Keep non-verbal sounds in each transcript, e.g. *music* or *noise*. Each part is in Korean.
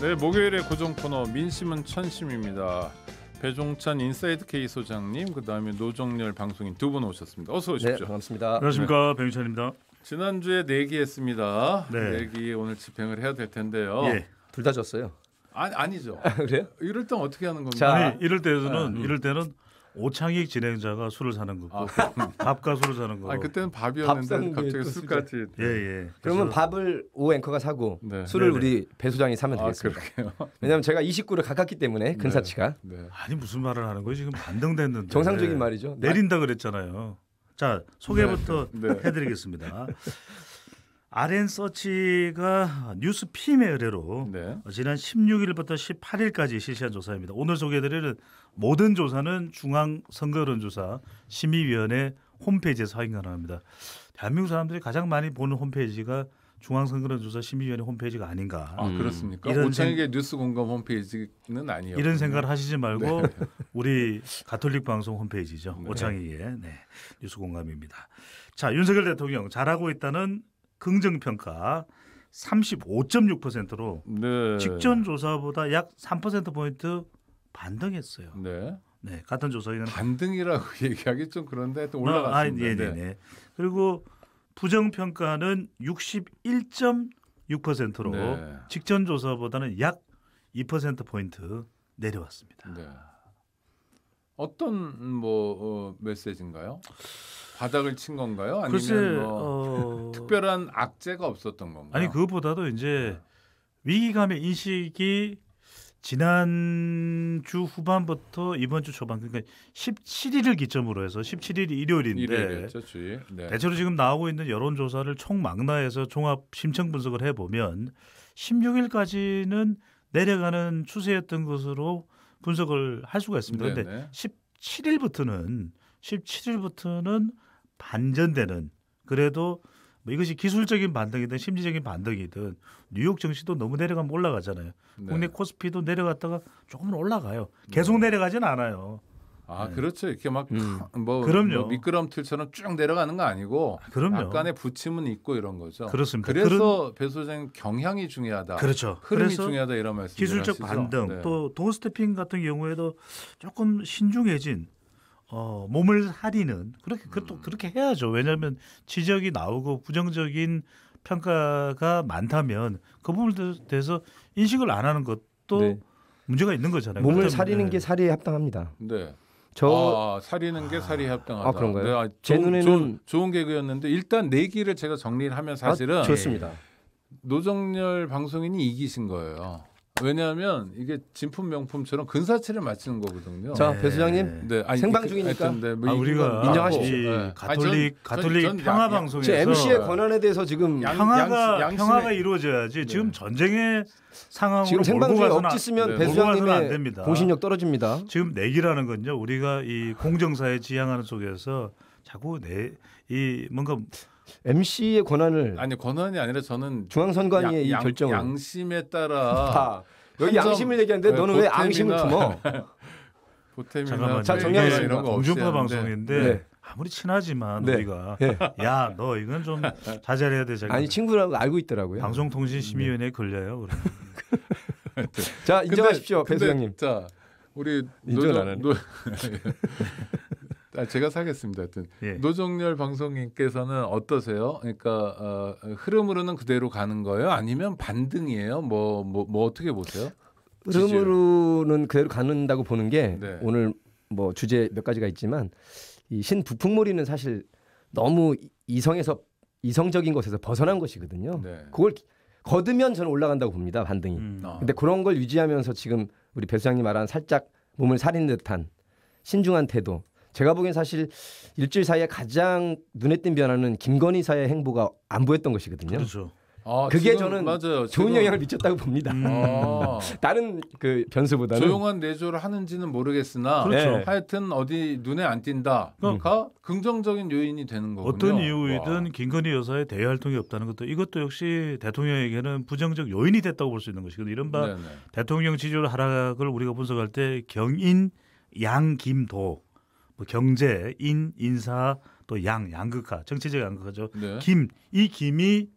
네, 목요일의 고정 코너 민심은 천심입니다. 배종찬 인사이드 K 소장님, 그다음에 노정렬 방송인 두 분 오셨습니다. 어서 네, 오십시오. 네, 반갑습니다. 안녕하십니까 네. 배종찬입니다. 지난주에 내기했습니다. 네. 내기 네. 네 오늘 집행을 해야 될 텐데요. 예. 둘다 졌어요. 아니 아니죠. 아, 그래요? 이럴 땐 어떻게 하는 겁니까? 자, 아니, 이럴 때는 아, 음. 이럴 때는 오창익 진행자가 술을 사는 거고 아. *laughs* 밥과 술을 사는 거. 아 그때는 밥이었는데 갑자기 술까지. 예예. 예. 그러면 밥을 오 앵커가 사고 네. 술을 네네. 우리 배 소장이 사면 아, 되겠습니다. 아, *laughs* 왜냐하면 제가 29를 가깝기 때문에 네, 근사치가. 네. 네. 아니 무슨 말을 하는 거예요 지금 반등됐는데. 정상적인 말이죠. 내린다 그랬잖아요. 자 소개부터 네, 네. 해드리겠습니다. *laughs* 아랜서치가 뉴스핌의 의뢰로 네. 지난 16일부터 18일까지 실시한 조사입니다. 오늘 소개해드리는 모든 조사는 중앙선거론조사 심의위원회 홈페이지에서 확인 가능합니다. 대한민국 사람들이 가장 많이 보는 홈페이지가 중앙선거론조사 심의위원회 홈페이지가 아닌가. 아 음. 그렇습니까? 오창의 뉴스 공감 홈페이지는 아니에요. 이런 생각을 하시지 말고 네. *laughs* 우리 가톨릭 방송 홈페이지죠. 네. 오창희의 네. 뉴스 공감입니다. 자 윤석열 대통령 잘하고 있다는 긍정 평가 35.6%로 네. 직전 조사보다 약 3% 포인트 반등했어요. 네. 네, 같은 조사기간 반등이라고 *laughs* 얘기하기 좀 그런데 또 아, 올라갔습니다. 아, 예, 네, 네. 그리고 부정 평가는 61.6%로 네. 직전 조사보다는 약2% 포인트 내려왔습니다. 네. 어떤 음, 뭐 어, 메시지인가요? 바닥을 친 건가요? 아니면 글쎄, 뭐 어... 특별한 악재가 없었던 건가요? 아니 그것보다도 이제 네. 위기감의 인식이 지난 주 후반부터 이번 주 초반 그러니까 17일을 기점으로 해서 1 7일 일요일인데 네. 대체로 지금 나오고 있는 여론 조사를 총망라해서 종합 심층 분석을 해 보면 16일까지는 내려가는 추세였던 것으로 분석을 할 수가 있습니다. 그런데 17일부터는 17일부터는 반전되는 그래도 뭐 이것이 기술적인 반등이든 심리적인 반등이든 뉴욕 증시도 너무 내려가면 올라가잖아요. 네. 국내 코스피도 내려갔다가 조금은 올라가요. 네. 계속 네. 내려가진 않아요. 아 네. 그렇죠. 이렇게 막뭐 음. 뭐, 뭐 미끄럼틀처럼 쭉 내려가는 거 아니고 아, 그럼요. 약간의 부침은 있고 이런 거죠. 그렇습니다. 그래서 그런... 배 소장 경향이 중요하다. 그렇죠. 흐름이 중요하다 이런 말씀. 기술적 하시죠? 반등 네. 또 도스태핑 같은 경우에도 조금 신중해진 어, 몸을 살리는 그렇게 그또 음. 그렇게 해야죠. 왜냐하면 지적이 나오고 부정적인 평가가 많다면 그 부분에 대해서 인식을 안 하는 것도 네. 문제가 있는 거잖아요. 몸을 사리는 네. 게 사리에 합당합니다. 네. 저 아, 사리는 게 아, 사리 합당하다. 아, 그런가요? 네, 아, 제 눈에는 좋 좋은 개그였는데 일단 내기를 네 제가 정리를 하면 아, 사실은 아, 좋습니다. 노정열 방송인이 이기신 거예요. 왜냐하면 이게 진품 명품처럼 근사체를 맞추는 거거든요. 자, 네. 배 소장님. 네. 아니, 생방 중이니까 네, 뭐 아, 우리가 인정하십시오. 네. 가톨릭 가톨릭 평화 방송에서 MC의 권한에 대해서 지금 양, 평화가 양심의, 평화가 이루어져야지 네. 지금 전쟁의 상황으로 지금 생방 중에 억지 쓰면 네, 배 소장님의 공신력 떨어집니다. 지금 내기라는 건요. 우리가 이 공정사에 지향하는 속에서 자꾸 내이 뭔가 MC의 권한을 아니 권한이 아니라 저는 중앙선관위의 양, 이 결정을 양심에 따라 *laughs* 아, 여기 양심을 얘기하는데 네, 너는 왜양심을 품어? *laughs* 보탬이나 자 정리하겠습니다. 이런 거 공중파 방송인데 네. 아무리 친하지만 네. 우리가 네. 예. 야너 이건 좀 자제해야 되지. 아니 친구라고 알고 있더라고요. 방송통신심의위원회에 네. 걸려요. 자 인정하십시오, 배수장님. 자 우리 인정 안 하네. *laughs* 아, 제가 사겠습니다. 하여튼 예. 노정열 방송인께서는 어떠세요? 그러니까 어, 흐름으로는 그대로 가는 거예요? 아니면 반등이에요? 뭐뭐 뭐, 뭐 어떻게 보세요? 흐름으로는 그대로 가는다고 보는 게 네. 오늘 뭐 주제 몇 가지가 있지만 이 신부풍몰이는 사실 너무 이성에서 이성적인 것에서 벗어난 것이거든요. 네. 그걸 거두면 저는 올라간다고 봅니다 반등이. 음, 아. 근데 그런 걸 유지하면서 지금 우리 배수장님 말한 살짝 몸을 살인 듯한 신중한 태도 제가 보기엔 사실 일주일 사이에 가장 눈에 띈 변화는 김건희 사의 행보가 안 보였던 것이거든요. 그렇죠. 아, 그게 저는 맞아요. 좋은 영향을 미쳤다고 봅니다. 음. 아. *laughs* 다른 그 변수보다는 조용한 내조를 하는지는 모르겠으나 그렇죠. 네. 하여튼 어디 눈에 안 띈다가 음. 그러니까 긍정적인 요인이 되는 거군요. 어떤 이유이든 와. 김건희 여사의 대외 활동이 없다는 것도 이것도 역시 대통령에게는 부정적 요인이 됐다고 볼 수 있는 것이거든요. 이른바 네네. 대통령 지지율 하락을 우리가 분석할 때 경인 양김도 뭐 경제, 인, 인사, 또 양, 양극화, 정치적 양극화죠. 네. 김, 이 김이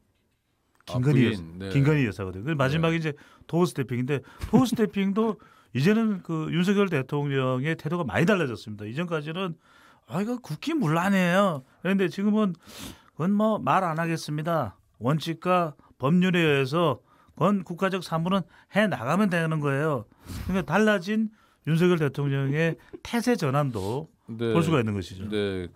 아, 김건희, 아, 여사, 네. 김건희 여사거든요. 그 마지막에 네. 이제 도어 스태핑인데 도어 스태핑도 이제는 그 윤석열 대통령의 태도가 많이 달라졌습니다. 이전까지는 아 이거 국기 문란이에요. 그런데 지금은 그건 뭐 말 안 하겠습니다. 원칙과 법률에 의해서 그건 국가적 사무는 해 나가면 되는 거예요. 그러니까 달라진 윤석열 대통령의 태세 전환도 네. 볼 수가 있는 것이죠. 네.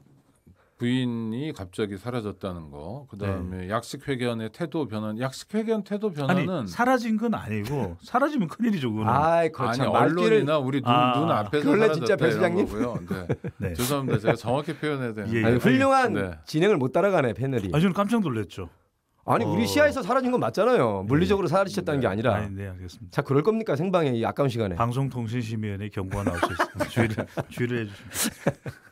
부인이 갑자기 사라졌다는 거, 그다음에 네. 약식 회견의 태도 변화, 약식 회견 태도 변화는 아니, 사라진 건 아니고 사라지면 큰일이죠, 그거는. 아이, 그렇죠. 아니 언론이나 우리 눈, 아, 앞에서 원래 진짜 배 소장님. 고요 네. *laughs* 네. 죄송합니다, 제가 정확히 표현해야 되는. 예, 예. 훌륭한 네. 진행을 못 따라가네 패널이. 아, 저는 깜짝 놀랐죠. 아니 우리 어. 시야에서 사라진 건 맞잖아요. 물리적으로 예. 사라지셨다는 게 아니라. 아니, 네, 알겠습니다. 자 그럴 겁니까 생방에 이 아까운 시간에. 방송통신심의원회 경고가 나올 수습니다 주의를 주의를 해주십시오.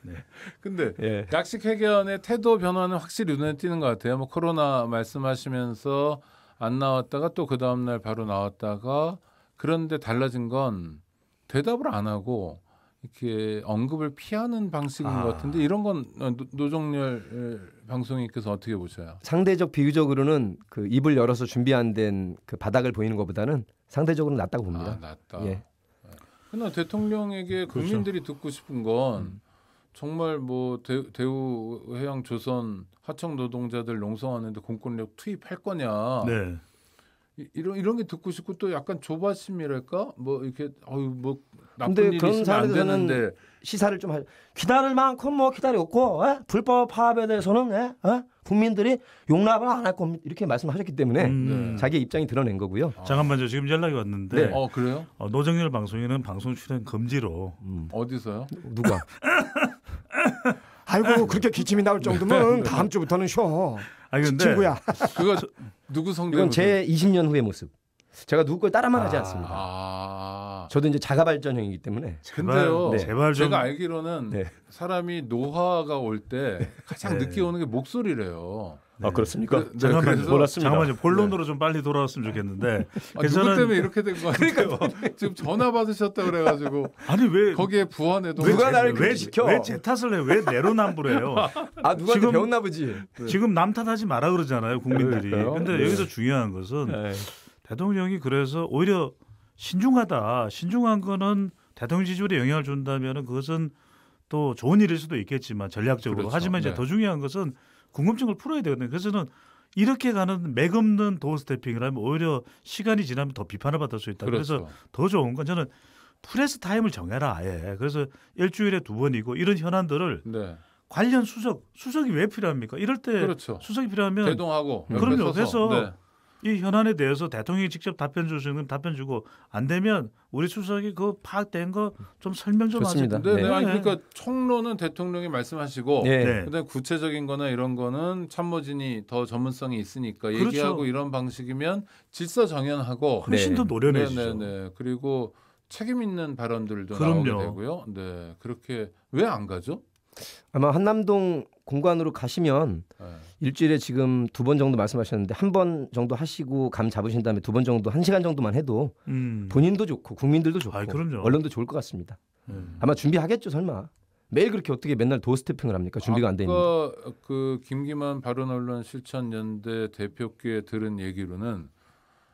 네. 근데 예. 약식 회견의 태도 변화는 확실히 눈에 띄는 것 같아요. 뭐 코로나 말씀하시면서 안 나왔다가 또 그 다음 날 바로 나왔다가 그런데 달라진 건 대답을 안 하고 이렇게 언급을 피하는 방식인 아. 것 같은데 이런 건 노, 노정렬 방송인께서 어떻게 보셔요? 상대적 비교적으로는 그 입을 열어서 준비 안된그 바닥을 보이는 것보다는 상대적으로 낫다고 봅니다. 아, 낫다. 예. 그러나 대통령에게 그렇죠. 국민들이 듣고 싶은 건 음. 정말 뭐 대, 우 해양 조선 하청 노동자들 농성하는데 공권력 투입할 거냐. 네. 이런 이런 게 듣고 싶고 또 약간 조바심이랄까 뭐 이렇게 어유 뭐 근데 그런 사안에서는 시사를 좀 하죠. 기다릴 만큼 뭐 기다렸고 에? 예? 불법 파업에 대해서는 에? 예? 에? 어? 국민들이 용납을 안 할 겁니다. 이렇게 말씀하셨기 때문에 음. 네. 자기 입장이 드러낸 거고요. 아. 잠깐만요. 지금 연락이 왔는데. 네. 어 그래요? 어, 노정열 방송에는 방송 출연 금지로. 음. 어디서요? 누가? *laughs* 아이고 그렇게 기침이 나올 네. 정도면 네. 다음 주부터는 쉬어. 아 근데 친구야. 그거 누구 성대? 이건 제 20년 후의 모습. 제가 누구 걸 따라만 하지 아. 않습니다. 아. 저도 이제 자가 발전형이기 때문에. 제 근데요. 네. 제발 좀... 제가 알기로는 네. 사람이 노화가 올 때 가장 네. 늦게 오는 게 목소리래요. 아 그렇습니까? 그, 네. 잠깐만 네, 몰랐습니다. 잠깐만요. 본론으로 좀 빨리 돌아왔으면 좋겠는데. 아, 누구 그 때문에 이렇게 된거아니에 *laughs* 지금 전화 받으셨다 그래가지고. 아니 왜 거기에 부안해도 누가 나를 왜 지켜? 왜제 탓을 해? 왜 내로남불해요? 아 누가 지금 배웠나 보지. 지금 남 탓하지 마라 그러잖아요 국민들이. 근데 여기서 중요한 것은 대통령이 그래서 오히려 신중하다. 신중한 거는 대통령 지지율에 영향을 준다면 그것은 또 좋은 일일 수도 있겠지만 전략적으로. 그렇죠. 하지만 이제 네. 더 중요한 것은 궁금증을 풀어야 되거든요. 그래서는 이렇게 가는 맥없는 도어 스태핑을 하면 오히려 시간이 지나면 더 비판을 받을 수 있다. 그렇죠. 그래서더 좋은 건 저는 프레스 타임을 정해라 아예. 그래서 일주일에 두 번이고 이런 현안들을 네. 관련 수석 수석이 왜 필요합니까? 이럴 때 그렇죠. 수석이 필요하면 대동하고 그럼요. 그래서 네. 이 현안에 대해서 대통령이 직접 답변 주시면 답변 주고 안 되면 우리 수석이 그 파악된 거 좀 설명 좀 좋습니다. 하세요. 네, 네. 네. 그러니까 총론은 대통령이 말씀하시고 네. 네. 근데 구체적인 거나 이런 거는 참모진이 더 전문성이 있으니까 그렇죠. 얘기하고 이런 방식이면 질서 정연하고 훨씬 더 네. 노련해지죠. 네, 네, 그리고 책임 있는 발언들도 그럼요. 나오게 되고요. 네. 그렇게 왜 안 가죠? 아마 한남동 공관으로 가시면 네. 일주일에 지금 두 번 정도 말씀하셨는데 한 번 정도 하시고 감 잡으신 다음에 두 번 정도 한 시간 정도만 해도 음. 본인도 좋고 국민들도 좋고 아이, 언론도 좋을 것 같습니다. 음. 아마 준비하겠죠 설마 매일 그렇게 어떻게 맨날 도스태핑을 합니까 준비가 안되니는 아까 그 김기만 바른 언론 실천 연대 대표께 들은 얘기로는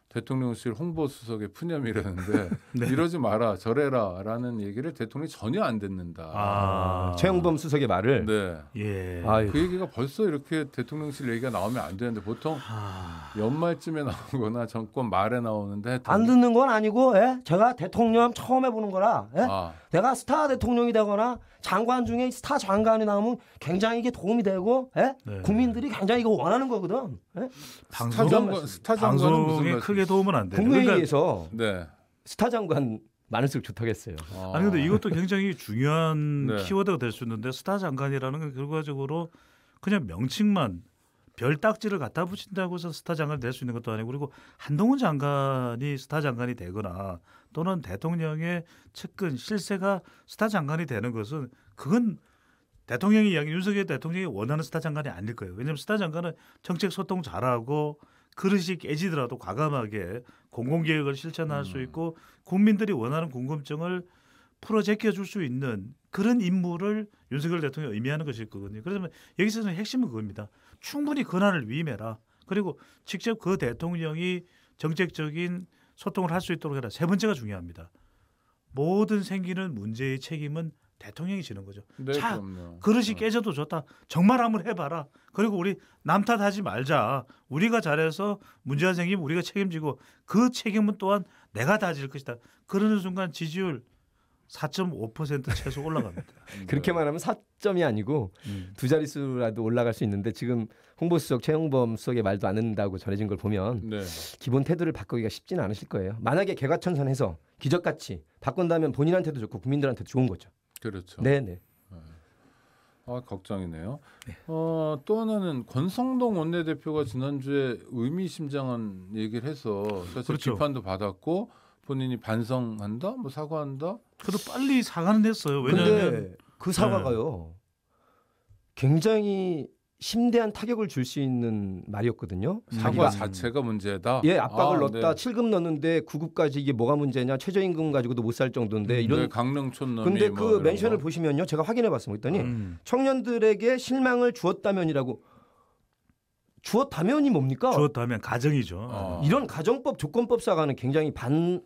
대통령실 홍보수석의 푸념이라는데 *laughs* 네. 이러지 마라 저래라라는 얘기를 대통령이 전혀 안 듣는다. 아. 최영범 수석의 말을. 네. 예. 그 얘기가 벌써 이렇게 대통령실 얘기가 나오면 안 되는데 보통 아. 연말쯤에 나오거나 정권 말에 나오는데 안 듣는 건 아니고 예? 제가 대통령 처음 해보는 거라 예? 아. 내가 스타 대통령이 되거나 장관 중에 스타 장관이 나오면 굉장히 이게 도움이 되고 예? 네. 국민들이 굉장히 이거 원하는 거거든. 예? 방송, 장관, 스타 장관 무슨 말 크게 도움은 안 돼. 국민에서 그러니까, 네. 스타 장관 많을수록 좋다겠어요. 아. 아니 근데 이것도 굉장히 아. 중요한 네. 키워드가 될 수 있는데 스타 장관이라는 건 결과적으로 그냥 명칭만 별 딱지를 갖다 붙인다고 해서 스타 장관이 될수 있는 것도 아니고 그리고 한동훈 장관이 스타 장관이 되거나 또는 대통령의 측근 실세가 스타 장관이 되는 것은 그건 대통령이 이야기 윤석열 대통령이 원하는 스타 장관이 아닐 거예요. 왜냐하면 스타 장관은 정책 소통 잘하고 그릇이 깨지더라도 과감하게 공공개혁을 실천할 음. 수 있고 국민들이 원하는 궁금증을 풀어 제껴줄 수 있는 그런 인물을 윤석열 대통령이 의미하는 것일 거거든요. 그래서 여기서는 핵심은 그겁니다. 충분히 권한을 위임해라. 그리고 직접 그 대통령이 정책적인 소통을 할 수 있도록 해라. 세 번째가 중요합니다. 모든 생기는 문제의 책임은 대통령이 지는 거죠. 네, 자, 그럼요. 그릇이 네. 깨져도 좋다. 정말 한번 해봐라. 그리고 우리 남탓하지 말자. 우리가 잘해서 문제가 생기면 우리가 책임지고 그 책임은 또한 내가 다질 것이다. 그러는 순간 지지율 4.5% 최소 올라갑니다. *laughs* 그렇게말 하면 4점이 아니고 음. 두 자릿수라도 올라갈 수 있는데 지금 홍보수석 최영범 수석의 말도 안 된다고 전해진 걸 보면 네. 기본 태도를 바꾸기가 쉽지는 않으실 거예요. 만약에 개과천선해서 기적같이 바꾼다면 본인한테도 좋고 국민들한테도 좋은 거죠. 그렇죠. 네네. 네. 아 걱정이네요. 네. 어, 또 하나는 권성동 원내대표가 지난주에 의미심장한 얘기를 해서 사실 그렇죠. 비판도 받았고 본인이 반성한다, 뭐 사과한다 그래도 빨리 사과는 했어요. 왜냐하면 그 사과가요. 네. 굉장히 심대한 타격을 줄 수 있는 말이었거든요. 사과 자체가 문제다. 예, 압박을 아, 넣었다. 네. 7급 넣는데 9급까지 이게 뭐가 문제냐? 최저임금 가지고도 못 살 정도인데 음, 이런. 네, 강릉촌 놈이. 근데 그 멘션을 뭐 보시면요, 제가 확인해 봤습니다. 그랬더니 음. 청년들에게 실망을 주었다면이라고. 주었다면이 뭡니까? 주었다면 가정이죠. 어. 이런 가정법 조건법 사과는 굉장히 반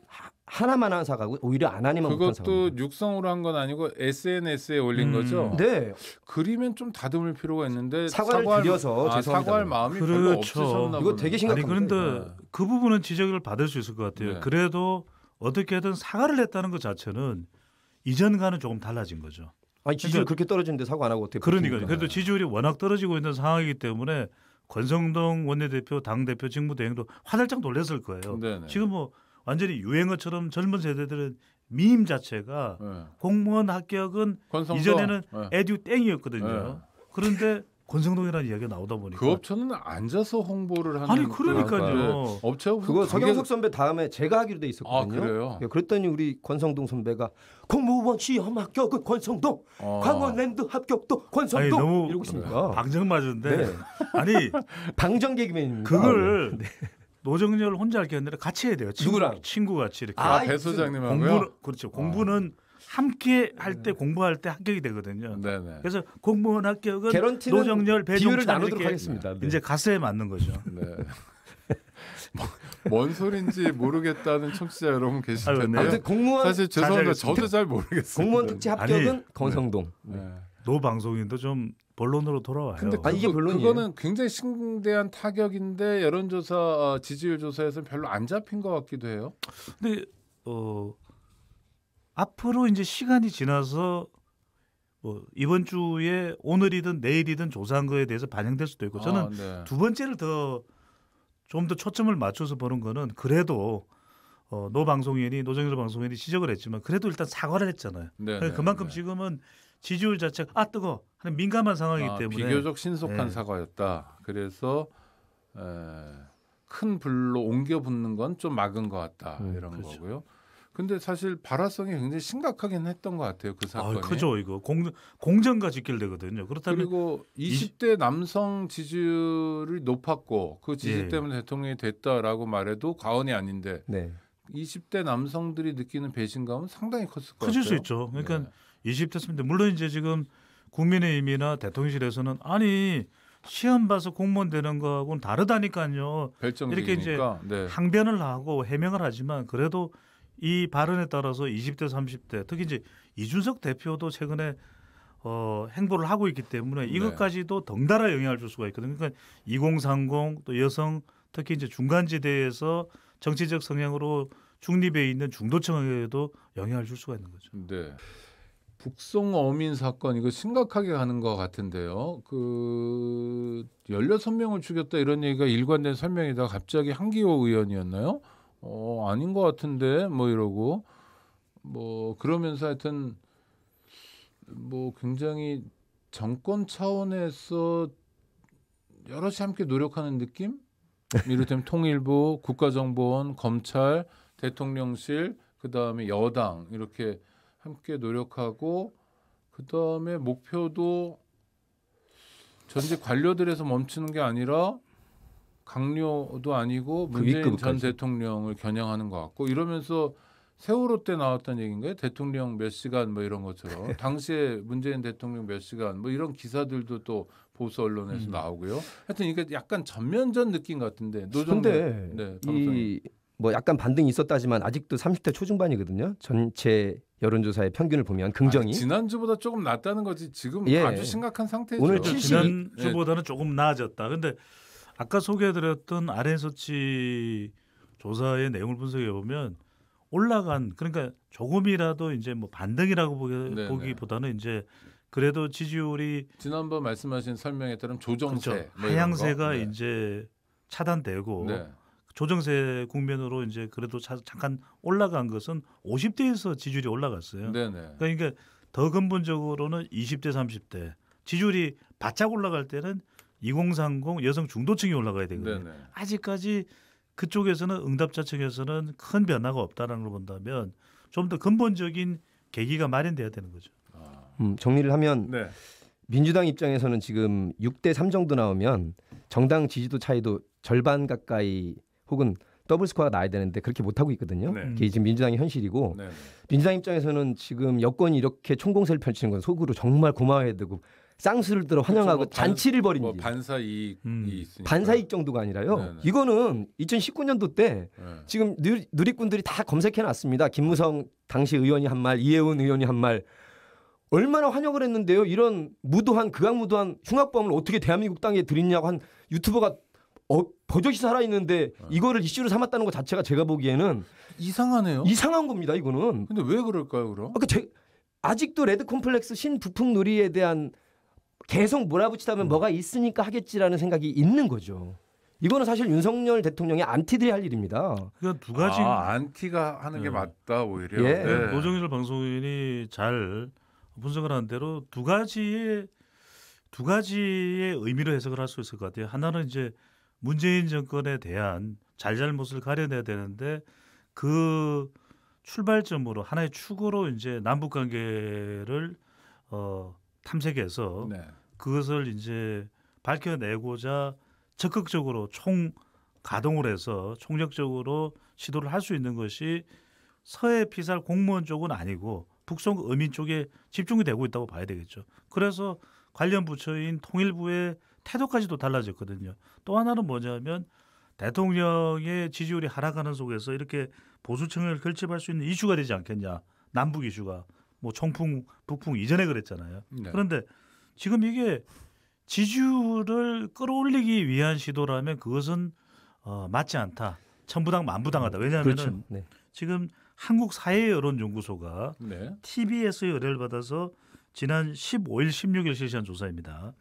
하나만 한 사가고 오히려 안 하니만 못한 사가 그것도 육성으로 한 건 아니고 SNS에 올린 음. 거죠. 네. 그리면좀 다듬을 필요가 있는데 사과를 사과할, 드려서 아, 사과할 마음이 그렇죠. 별로 없으셨나 이거 되게 심각한 그런데 네. 그 부분은 지적을 받을 수 있을 것 같아요. 네. 그래도 어떻게든 사과를 했다는 것 자체는 이전과는 조금 달라진 거죠. 아니 지지율 그러니까 그렇게 떨어지는데 사과 안 하고 어떻게 그러니까 그래도 지지율이 워낙 떨어지고 있는 상황이기 때문에 권성동 원내대표 당 대표 직무대행도 화들짝 놀랐을 거예요. 네네. 지금 뭐 완전히 유행어처럼 젊은 세대들은 미임 자체가 네. 공무원 합격은 권성동. 이전에는 네. 에듀 땡이었거든요. 네. 그런데 권성동이라는 이야기가 나오다 보니까 그 업체는 앉아서 홍보를 하는 아니 그러니까요. 업체 그거 서경석 선배 다음에 제가 하기로 돼 있었거든요. 아, 그래요? 예, 그랬더니 우리 권성동 선배가 공무원 시험 합격은 권성동, 아. 광원랜드 합격도 권성동 아니, 너무 이러고 있습니까? 방정 맞은데 네. 아니 *laughs* 방정 개그맨입니다. 그걸 아, 네. 노정열 혼자 할 게 아니라 같이 해야 돼요. 친구, 누구랑? 친구 같이 이렇게. 아, 아 배 소장님하고요. 그 공부 그렇죠. 공부는 아. 함께 할때 네. 공부할 때 합격이 되거든요. 네네. 그래서 공무원 합격은 노정렬배종을 나누도록 이렇게 하겠습니다. 네. 이제 가스에 맞는 거죠. *laughs* 네. 뭔 소린지 모르겠다는 청취자 여러분 계실 아, 네. 텐데 아무튼 공무원 사실 죄송합니 저도 잘 모르겠어요. 공무원 특지 합격은 건성동. 네. 노 방송인도 좀 본론으로 돌아와요. 근데 그, 아, 이게 본론이에요. 그거는 굉장히 심대한 타격인데 여론조사 어, 지지율 조사에서는 별로 안 잡힌 것 같기도 해요. 근데 어 앞으로 이제 시간이 지나서 뭐 이번 주에 오늘이든 내일이든 조사한 거에 대해서 반영될 수도 있고 아, 저는 아, 네. 두 번째를 더 좀 더 초점을 맞춰서 보는 거는 그래도 어, 노방송인이 노정일 방송인이 지적을 했지만 그래도 일단 사과를 했잖아요. 네, 그러니까 네, 그만큼 네. 지금은 지지율 자체가 아 뜨거 하는 민감한 상황이기 아, 때문에 비교적 신속한 네. 사과였다. 그래서 에, 큰 불로 옮겨 붙는 건 좀 막은 것 같다 음, 이런 그렇죠. 거고요. 근데 사실 발화성이 굉장히 심각하긴 했던 것 같아요 그 사건이. 아, 크죠 이거 공, 공정과 직결되거든요. 그렇다면 그리고 20대 남성 지지율이 높았고 그 지지 예. 때문에 대통령이 됐다라고 말해도 과언이 아닌데 네. 20대 남성들이 느끼는 배신감은 상당히 컸을 거예요. 커질 수 있죠. 그러니까 네. 이집트 선배 물론 이제 지금 국민의힘이나 대통령실에서는 아니 시험 봐서 공무원 되는 거하고는 다르다니까요. 이렇게 이제 네. 항변을 하고 해명을 하지만 그래도 이 발언에 따라서 20대 30대 특히 이제 이준석 대표도 최근에 어, 행보를 하고 있기 때문에 네. 이것까지도 덩달아 영향을 줄 수가 있거든요. 그러니까 2030 또 여성 특히 이제 중간지대에서 정치적 성향으로 중립에 있는 중도층에도 게 영향을 줄 수가 있는 거죠. 네. 북송 어민 사건 이거 심각하게 가는 것 같은데요. 그 16명을 죽였다 이런 얘기가 일관된 설명이다 갑자기 한기호 의원이었나요? 어, 아닌 것 같은데 뭐 이러고 뭐 그러면서 하여튼 뭐 굉장히 정권 차원에서 여럿이 함께 노력하는 느낌? 이를테면 통일부, 국가정보원, 검찰, 대통령실, 그 다음에 여당 이렇게 함께 노력하고 그 다음에 목표도 전직 관료들에서 멈추는 게 아니라 강요도 아니고 그 문재인 전 대통령을 겨냥하는 것 같고 이러면서 세월호 때 나왔던 얘기인가요? 대통령 몇 시간 뭐 이런 것처럼 *laughs* 당시에 문재인 대통령 몇 시간 뭐 이런 기사들도 또 보수 언론에서 음. 나오고요. 하여튼 이게 약간 전면전 느낌 같은데 노정 근데 네, 방송이. 이... 뭐 약간 반등이 있었다지만 아직도 30대 초중반이거든요. 전체 여론조사의 평균을 보면 긍정이 아니, 지난주보다 조금 낮다는 거지 지금 예. 아주 심각한 상태죠. 오늘 70... 그러니까 지난주보다는 예. 조금 나아졌다. 근데 아까 소개해드렸던 아래 소치 조사의 내용을 분석해 보면 올라간 그러니까 조금이라도 이제 뭐 반등이라고 보기, 네, 네. 보기보다는 이제 그래도 지지율이 지난번 말씀하신 설명에 따른 조정세 그렇죠. 뭐 하향세가 네. 이제 차단되고 네. 조정세 국면으로 이제 그래도 자, 잠깐 올라간 것은 50대에서 지지율이 올라갔어요. 네네. 그러니까 더 근본적으로는 20대 30대 지지율이 바짝 올라갈 때는 2030 여성 중도층이 올라가야 되거든요. 네네. 아직까지 그쪽에서는 응답자 측에서는 큰 변화가 없다라는 걸 본다면 좀 더 근본적인 계기가 마련돼야 되는 거죠. 아. 음, 정리를 하면 네. 민주당 입장에서는 지금 6대 3 정도 나오면 정당 지지도 차이도 절반 가까이 혹은 더블 스코어가 나야 되는데 그렇게 못 하고 있거든요. 네. 그게 지금 민주당의 현실이고 네, 네. 민주당 입장에서는 지금 여권이 이렇게 총공세를 펼치는 건 속으로 정말 고마워해야 되고 쌍수를 들어 그렇죠. 환영하고 뭐 잔치를 벌이는 뭐 반사 이익이 음. 있으니까 반사 이익 정도가 아니라요. 네네. 네. 이거는 2019년도 때 네. 지금 누리꾼들이 다 검색해 놨습니다. 김무성 당시 의원이 한 말, 이혜원 의원이 한 말. 얼마나 환영을 했는데요. 이런 무도한 극악무도한 흉악범을 어떻게 대한민국 땅에 들이냐고 한 유튜버가 어, 버젓이 살아있는데 어. 이거를 이슈로 삼았다는 것 자체가 제가 보기에는 이상하네요. 이상한 겁니다. 이거는. 근데 왜 그럴까요, 그럼? 그러니까 제, 아직도 레드 콤플렉스 신부풍 놀이에 대한 계속 몰아붙이다면 음. 뭐가 있으니까 하겠지라는 생각이 있는 거죠. 이거는 사실 윤석열 대통령의 안티들이 할 일입니다. 그러니까 두 가지 아, 안티가 하는 네. 게 맞다 오히려. 예. 네. 노정일 방송인이 잘 분석을 한 대로 두 가지의 두 가지의 의미로 해석을 할 수 있을 것 같아요. 하나는 이제 문재인 정권에 대한 잘잘못을 가려내야 되는데 그 출발점으로 하나의 축으로 이제 남북 관계를 어 탐색해서 네. 그것을 이제 밝혀내고자 적극적으로 총 가동을 해서 총력적으로 시도를 할 수 있는 것이 서해 피살 공무원 쪽은 아니고 북송 어민 쪽에 집중이 되고 있다고 봐야 되겠죠. 그래서 관련 부처인 통일부의 태도까지도 달라졌거든요. 또 하나는 뭐냐면 대통령의 지지율이 하락하는 속에서 이렇게 보수층을 결집할 수 있는 이슈가 되지 않겠냐. 남북 이슈가 뭐청풍 북풍 이전에 그랬잖아요. 네. 그런데 지금 이게 지지율을 끌어올리기 위한 시도라면 그것은 어, 맞지 않다. 천부당 만부당하다. 왜냐하면 그렇죠. 네. 지금 한국 사회 여론 연구소가 네. TBS의 의뢰를 받아서 지난 15일 16일 실시한 조사입니다.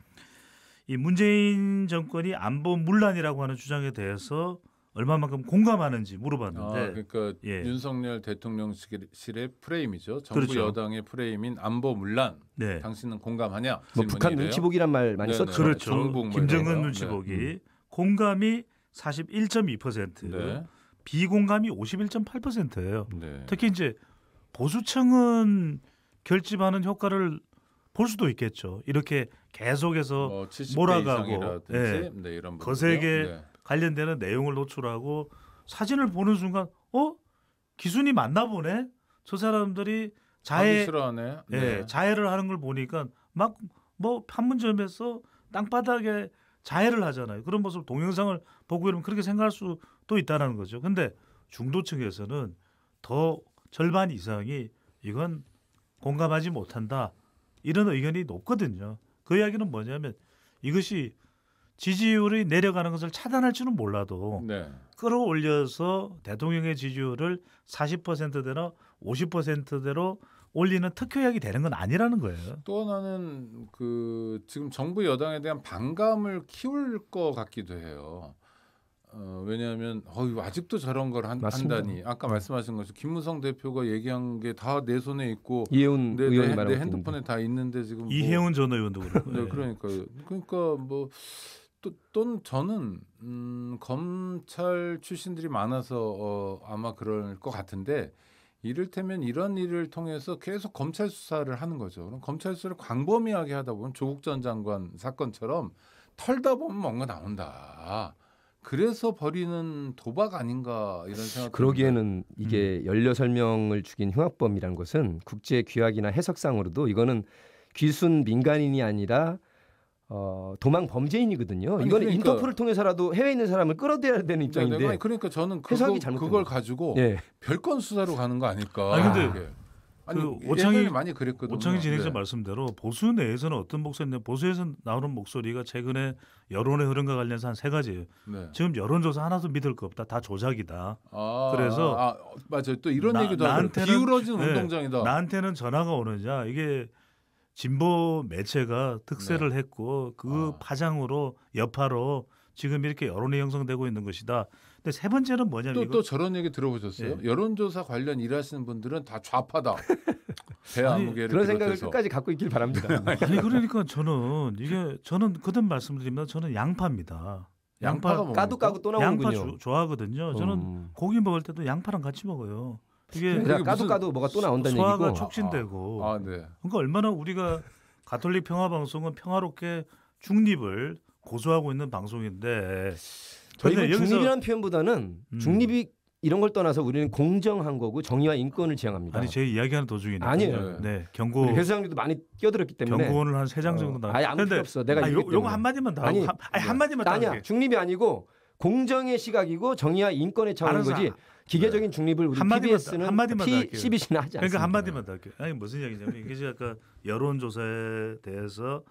이 문재인 정권이 안보 문란이라고 하는 주장에 대해서 얼마만큼 공감하는지 물어봤는데 아, 그러니까 예. 윤석열 대통령실의 프레임이죠. 정부 그렇죠. 여당의 프레임인 안보 문란. 네. 당신은 공감하냐? 뭐 북한 눈치보기란 말 많이 썼죠. 그렇죠. 정 뭐 김정은 눈치보기. 네. 공감이 41.2%, 네. 비공감이 51.8%예요. 네. 특히 이제 보수층은 결집하는 효과를 볼 수도 있겠죠. 이렇게 계속해서 뭐 몰아가고 네. 네, 이런 거세게 그 네. 관련되는 내용을 노출하고 사진을 보는 순간 어 기순이 맞나 보네. 저 사람들이 자해 예, 네. 자해를 하는 걸 보니까 막뭐 판문점에서 땅바닥에 자해를 하잖아요. 그런 모습 동영상을 보고 이러면 그렇게 생각할 수도 있다는 거죠. 근데 중도층에서는 더 절반 이상이 이건 공감하지 못한다. 이런 의견이 높거든요. 그 이야기는 뭐냐면 이것이 지지율이 내려가는 것을 차단할지는 몰라도 네. 끌어올려서 대통령의 지지율을 40%대나 50%대로 올리는 특효약이 되는 건 아니라는 거예요. 또 하나는 그 지금 정부 여당에 대한 반감을 키울 것 같기도 해요. 어, 왜냐하면 어 아직도 저런 걸 한, 다니 아까 네. 말씀하신 것처럼 김무성 대표가 얘기한 게 다 내 손에 있고 이혜운 내, 의원 내, 내 핸드폰에 다 있는데 지금 뭐, 이혜운 전 의원도 그렇고 *laughs* 네, 그러니까 그러니까 뭐 또, 또 저는 음, 검찰 출신들이 많아서 어, 아마 그럴 것 같은데 이를테면 이런 일을 통해서 계속 검찰 수사를 하는 거죠. 그럼 검찰 수사를 광범위하게 하다 보면 조국 전 장관 사건처럼 털다 보면 뭔가 나온다. 그래서 버리는 도박 아닌가 이런 생각. 그러기에는 이게 연료 음. 설명을 죽인 흉악범이라는 것은 국제 규약이나 해석상으로도 이거는 귀순 민간인이 아니라 어, 도망 범죄인이거든요. 아니, 이거는 그러니까, 인터폴을 통해서라도 해외에 있는 사람을 끌어들여야 되는 네, 네. 입장인데. 네, 그러니까 저는 그거, 그걸 가지고 네. 별건 수사로 가는 거 아닐까. 아 근데 아, 아니 그 오창희 많이 그랬거든요. 오창희 진행자 네. 말씀대로 보수 내에서는 어떤 목소리냐 보수에서 나오는 목소리가 최근에 여론의 흐름과 관련해서 한 세가지 네. 지금 여론조사 하나도 믿을 거 없다. 다 조작이다. 아, 그래서 아, 맞아요. 또 이런 나, 얘기도 나한테는, 기울어진 네, 운동장이다. 나한테는 전화가 오느냐 이게 진보 매체가 특세를 네. 했고 그 아. 파장으로 여파로 지금 이렇게 여론이 형성되고 있는 것이다. 근데 세 번째는 뭐냐면 또, 또 저런 얘기 들어보셨어요? 예. 여론조사 관련 일하시는 분들은 다 좌파다. *laughs* 대한무게를 그런 생각을 끝까지 갖고 있길 바랍니다. *laughs* 아니 그러니까 저는 이게 저는 그든 말씀드리면 저는 양파입니다. 양파 뭐 까도 까고 또 나오는군요. 양파 주, 좋아하거든요. 저는 음. 고기 먹을 때도 양파랑 같이 먹어요. 이게 그러니까 까도 까도 뭐가 또 나온다는 소화가 얘기고 소화가 촉진되고. 아, 아, 네. 그러니까 얼마나 우리가 가톨릭 평화 방송은 평화롭게 중립을 고수하고 있는 방송인데 저희는 중립이라는 표현보다는 음. 중립이 이런 걸 떠나서 우리는 공정한 거고 정의와 인권을 지향합니다. 아니 제 이야기하는 도중에 아니에요. 네 경고 회장님도 많이 끼어들었기 때문에 경고원을 한세장 정도 어, 나. 아니 아무 필요 없어. 내가 아거한 마디만 나. 아니 한 마디만 아니야. 중립이 아니고 공정의 시각이고 정의와 인권의 차원인 거지 기계적인 네. 중립을 우리 PBS는 P, CBC는 하지 그러니까 않습니까 한마디만 더 할게요. 아니 무슨 이야기냐면 이게 아까 여론조사에 대해서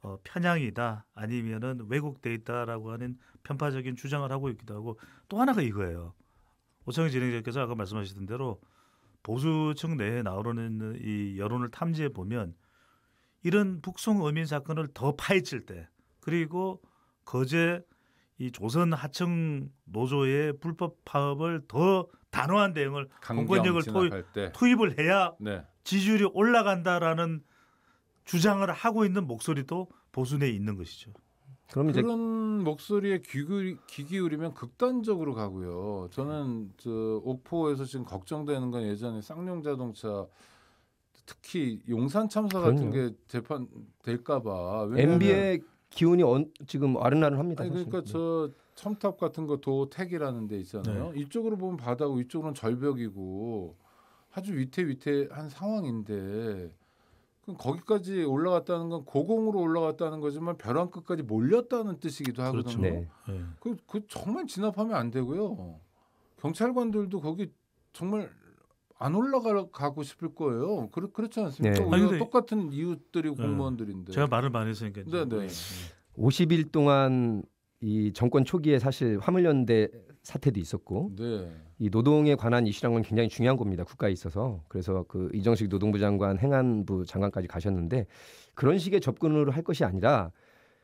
어, 편향이다 아니면은 왜곡돼 있다라고 하는 편파적인 주장을 하고 있기도 하고 또 하나가 이거예요. 오창희 진행자께서 아까 말씀하시던 대로 보수층 내에 나오는 이 여론을 탐지해 보면 이런 북송 어민 사건을 더 파헤칠 때 그리고 거제 이 조선 하청 노조의 불법 파업을 더 단호한 대응을 공권력을 투 투입을 해야 네. 지지율이 올라간다라는 주장을 하고 있는 목소리도 보수 내에 있는 것이죠. 그럼 이제 그런 목소리에 귀, 기울이면 극단적으로 가고요. 저는 저 옥포에서 지금 걱정되는 건 예전에 쌍용 자동차 특히 용산 참사 같은 그럼요. 게 재판 될까봐 MB의 기운이 언, 지금 아른아른합니다. 그러니까 저 첨탑 같은 거 도택이라는 데 있잖아요. 네. 이쪽으로 보면 바다고 이쪽으로는 절벽이고 아주 위태위태한 상황인데 그럼 거기까지 올라갔다는 건 고공으로 올라갔다는 거지만 벼랑 끝까지 몰렸다는 뜻이기도 하거든요. 그렇죠. 네. 네. 그, 그 정말 진압하면 안 되고요. 경찰관들도 거기 정말 안 올라가고 싶을 거예요. 그렇 그렇지 않습니까? 네. 우리가 똑같은 이웃들이 네. 공무원들인데. 제가 말을 많이 했으니까. 네네. 50일 동안 이 정권 초기에 사실 화물연대 사태도 있었고 네. 이 노동에 관한 이슈라는 건 굉장히 중요한 겁니다. 국가에 있어서. 그래서 그 이정식 노동부 장관, 행안부 장관까지 가셨는데 그런 식의 접근으로 할 것이 아니라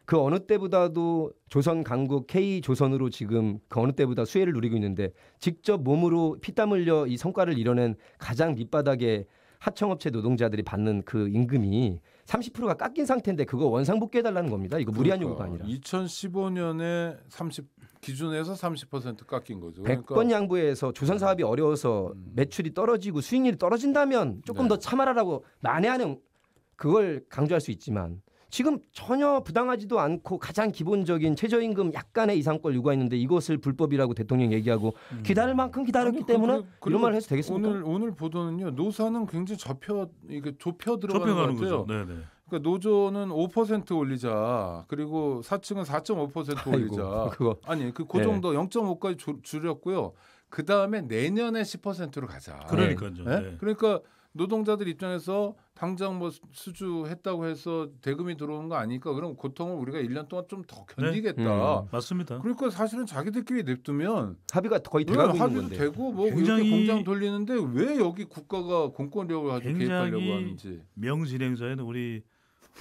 그 어느 때보다도 조선 강국 K 조선으로 지금 그 어느 때보다 수혜를 누리고 있는데 직접 몸으로 피땀 흘려 이 성과를 이뤄낸 가장 밑바닥에 하청업체 노동자들이 받는 그 임금이 30%가 깎인 상태인데 그거 원상복귀해 달라는 겁니다. 이거 무리한 그러니까, 요구가 아니라. 2015년에 30 기준에서 30% 깎인 거죠. 그러니까 100번 양보해서 조선 음. 사업이 어려워서 음. 매출이 떨어지고 수익률이 떨어진다면 조금 네. 더 참아라라고 만회하는 그걸 강조할 수 있지만 지금 전혀 부당하지도 않고 가장 기본적인 최저임금 약간의 이상권 요구했는데 이것을 불법이라고 대통령 얘기하고 음. 기다릴 만큼 기다렸기 아니, 때문에 그리고, 그리고 이런 말을 해서 되겠습니까? 오늘 오늘 보도는요 노사는 굉장히 좁혀 이게 좁혀 들어가는 좁혀가는 거죠. 네네. 그러니까 노조는 5% 올리자 그리고 사층은4.5% 올리자. 아이고, 그거. 아니 그그 그 정도 네. 0.5까지 줄, 줄였고요. 그 다음에 내년에 10%로 가자. 그러니까요. 네? 네. 그러니까. 노동자들 입장에서 당장 뭐 수주했다고 해서 대금이 들어오는 거 아니까 그럼 고통을 우리가 1년 동안 좀더 네. 견디겠다. 네. 음. 맞습니다. 그러니까 사실은 자기들끼리 냅두면 합의가 거의 돼가고 네, 합의도 되고 뭐 굉장히 공장 돌리는데 왜 여기 국가가 공권력을 아주 개입하려고 하는지 명진행자인 우리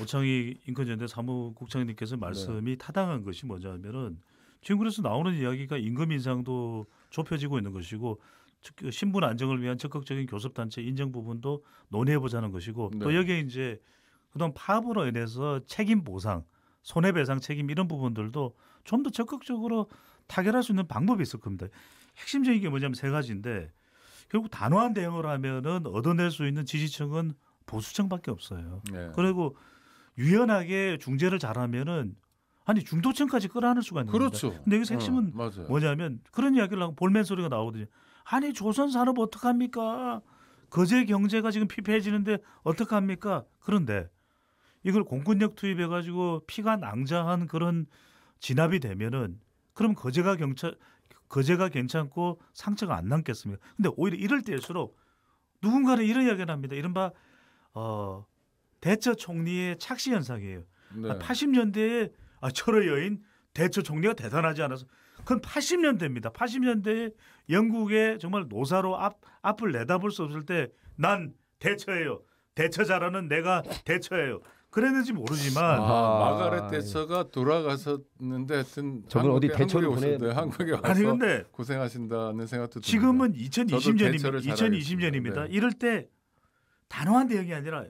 오창희 인권전대 사무국장님께서 네. 말씀이 네. 타당한 것이 뭐냐면은 지금 그래서 나오는 이야기가 임금 인상도 좁혀지고 있는 것이고 그 신분 안정을 위한 적극적인 교섭단체 인정 부분도 논의해 보자는 것이고 네. 또 여기에 이제 그동안 파업으로 인해서 책임 보상, 손해배상 책임 이런 부분들도 좀 더 적극적으로 타결할 수 있는 방법이 있을 겁니다. 핵심적인 게 뭐냐면 세 가지인데 결국 단호한 대응을 하면은 얻어낼 수 있는 지지층은 보수층밖에 없어요. 네. 그리고 유연하게 중재를 잘하면은 아니 중도층까지 끌어안을 수가 있는 거죠. 그렇죠. 근데 여기서 핵심은 어, 뭐냐면 그런 이야기를 하고 볼멘 소리가 나오거든요. 아니 조선 산업 어떡합니까? 거제 경제가 지금 피폐해지는데 어떡합니까? 그런데 이걸 공군력 투입해 가지고 피가 낭자한 그런 진압이 되면은 그럼 거제가 경찰 거제가 괜찮고 상처가 안 남겠습니까? 근데 오히려 이럴 때일수록 누군가는 이런 이야기를 합니다. 이른바 어 대처 총리의 착시 현상이에요. 네. 80년대에 아, 철의 여인 대처 총리가 대단하지 않아서 그건 80년대입니다. 8 0년대 영국의 정말 노사로 앞, 앞을 내다볼 수 없을 때 난 대처해요. 대처자라는 내가 대처해요. 그랬는지 모르지만 아, 아 마가렛 예. 대처가 돌아가셨는데 하여튼 저걸 어디 대처를 보내 한국에 와서 아니 근데 고생하신다는 생각도 지금은 2020년입니다. 2020년입니다. 네. 이럴 때 단호한 대응이 아니라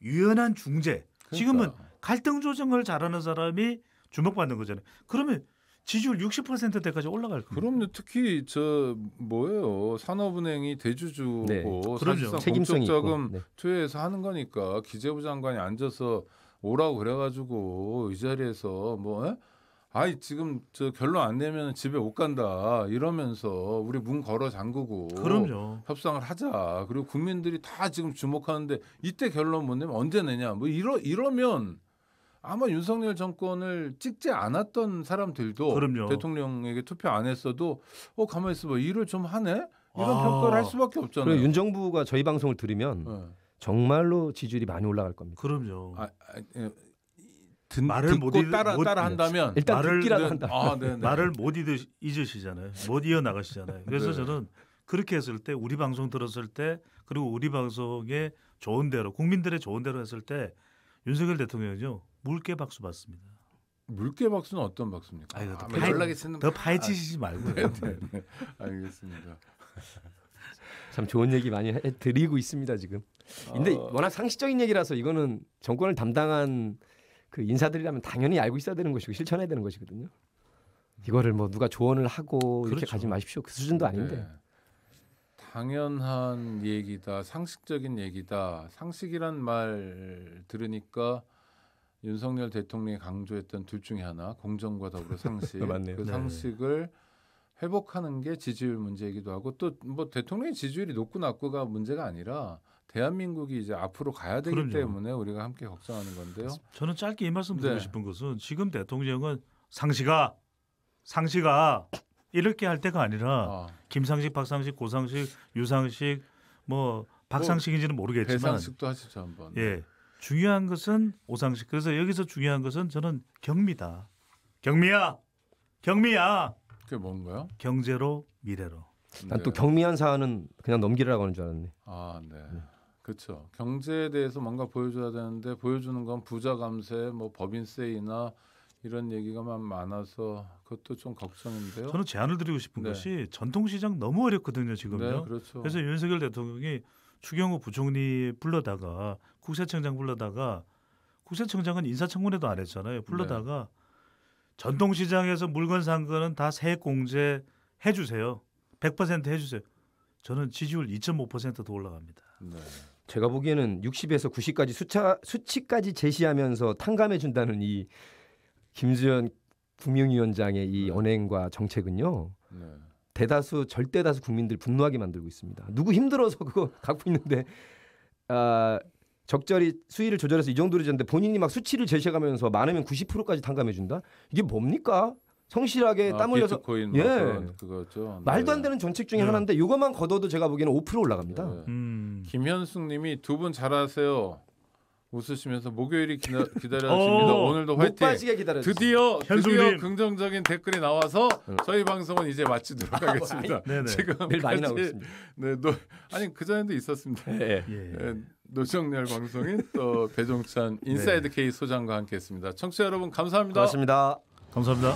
유연한 중재. 그러니까. 지금은 갈등 조정을 잘하는 사람이 주목받는 거잖아요. 그러면 지지율 60%대까지 올라갈 겁니다. 그럼요. 특히 저 뭐예요? 산업은행이 대주주고 네. 사실상 공적 자금 네. 투여해서 하는 거니까 기재부 장관이 앉아서 오라고 그래가지고 이 자리에서 뭐 에? 아이 지금 저 결론 안 내면 집에 못 간다 이러면서 우리 문 걸어 잠그고 그럼요. 협상을 하자 그리고 국민들이 다 지금 주목하는데 이때 결론 못 내면 언제 내냐 뭐 이러 이러면 아마 윤석열 정권을 찍지 않았던 사람들도 그럼요. 대통령에게 투표 안 했어도 어 가만 히 있어봐 일을 좀 하네 이런 아. 평가를 할 수밖에 없잖아요. 윤 정부가 저희 방송을 들으면 네. 정말로 지지율이 많이 올라갈 겁니다. 그럼요. 아, 아, 예. 듣, 말을 못 따라 못, 따라 한다면 일단 말을 듣기라도 네. 한다. 아, 네, 네. 말을 못 잊으, 잊으시잖아요. 못 이어 나가시잖아요. 그래서 네. 저는 그렇게 했을 때 우리 방송 들었을 때 그리고 우리 방송에 좋은 대로 국민들의 좋은 대로 했을 때 윤석열 대통령이죠. 물개 박수 받습니다. 물개 박수는 어떤 박수입니까? 아니, 더, 아, 파이, 연락이 쓰는... 더 파헤치시지 아, 네. 말고요. 네, 네, 알겠습니다. 참 좋은 얘기 많이 드리고 있습니다 지금. 근데 어... 워낙 상식적인 얘기라서 이거는 정권을 담당한 그 인사들이라면 당연히 알고 있어야 되는 것이고 실천해야 되는 것이거든요. 이거를 뭐 누가 조언을 하고 그렇죠. 이렇게 가지 마십시오. 그 수준도 아닌데. 당연한 얘기다, 상식적인 얘기다. 상식이란 말 들으니까 윤석열 대통령이 강조했던 둘 중에 하나, 공정과 더불어 상식. *laughs* 네, 그 네. 상식을 회복하는 게 지지율 문제이기도 하고 또 뭐 대통령의 지지율이 높고 낮고가 문제가 아니라 대한민국이 이제 앞으로 가야 되기 그럼요. 때문에 우리가 함께 걱정하는 건데요. 저는 짧게 이 말씀 네. 드리고 네. 싶은 것은 지금 대통령은 상식아 상식아 이렇게 할 때가 아니라 어. 김상식, 박상식, 고상식, 유상식 뭐 박상식인지는 뭐 모르겠지만 배상식도 하시죠 한번. 예. 중요한 것은 오상식. 그래서 여기서 중요한 것은 저는 경미다. 경미야. 경미야. 그게 뭔가요? 경제로 미래로. 난또 네. 경미한 사안은 그냥 넘기라고 하는 줄 알았네. 아, 네. 네. 그렇죠. 경제에 대해서 뭔가 보여줘야 되는데 보여주는 건 부자 감세, 뭐 법인세이나 이런 얘기가만 많아서 그것도 좀 걱정인데요. 저는 제안을 드리고 싶은 네. 것이 전통시장 너무 어렵거든요 지금요. 네, 그렇죠. 그래서 윤석열 대통령이 추경호 부총리 불러다가 국세청장 불러다가 국세청장은 인사청문회도 안 했잖아요. 불러다가 네. 전통시장에서 물건 산 거는 다 세액 공제 해주세요. 100% 해주세요. 저는 지지율 2.5%더 올라갑니다. 네. 제가 보기에는 60에서 90까지 수차 수치까지 제시하면서 탕감해 준다는 이 김수현 금융위원장의 이 네. 언행과 정책은요. 네. 대다수 절대다수 국민들 분노하게 만들고 있습니다. 누구 힘들어서 *laughs* 그거 갖고 있는데 아, 적절히 수위를 조절해서 이 정도로 졌는데 본인이 막 수치를 제시하면서 많으면 90%까지 탕감해 준다. 이게 뭡니까? 성실하게 아, 땀 흘려서 예. 그거죠. 네. 말도 안 되는 정책 중에 네. 하나인데 이것만 걷어도 제가 보기에는 5% 올라갑니다. 네. 음. 김현숙 님이 두 분 잘하세요. 웃으시면서 목요일이 기다, *laughs* 기다려집니다. 어, 오늘도 화이팅. 빠지게 기다려. 드디어 드디어 긍정적인 댓글이 나와서 저희 방송은 이제 마치도록 *laughs* 하겠습니다. 아, 네, 네. 지금 늘 많이 나오고 있습니다. 네, 아니 그 전에도 있었습니다. 네. 예. 네, 노정렬 방송인 또 배종찬 *laughs* 네. 인사이드 네. K 소장과 함께했습니다. 청취자 여러분 감사합니다. 고맙습니다. 감사합니다.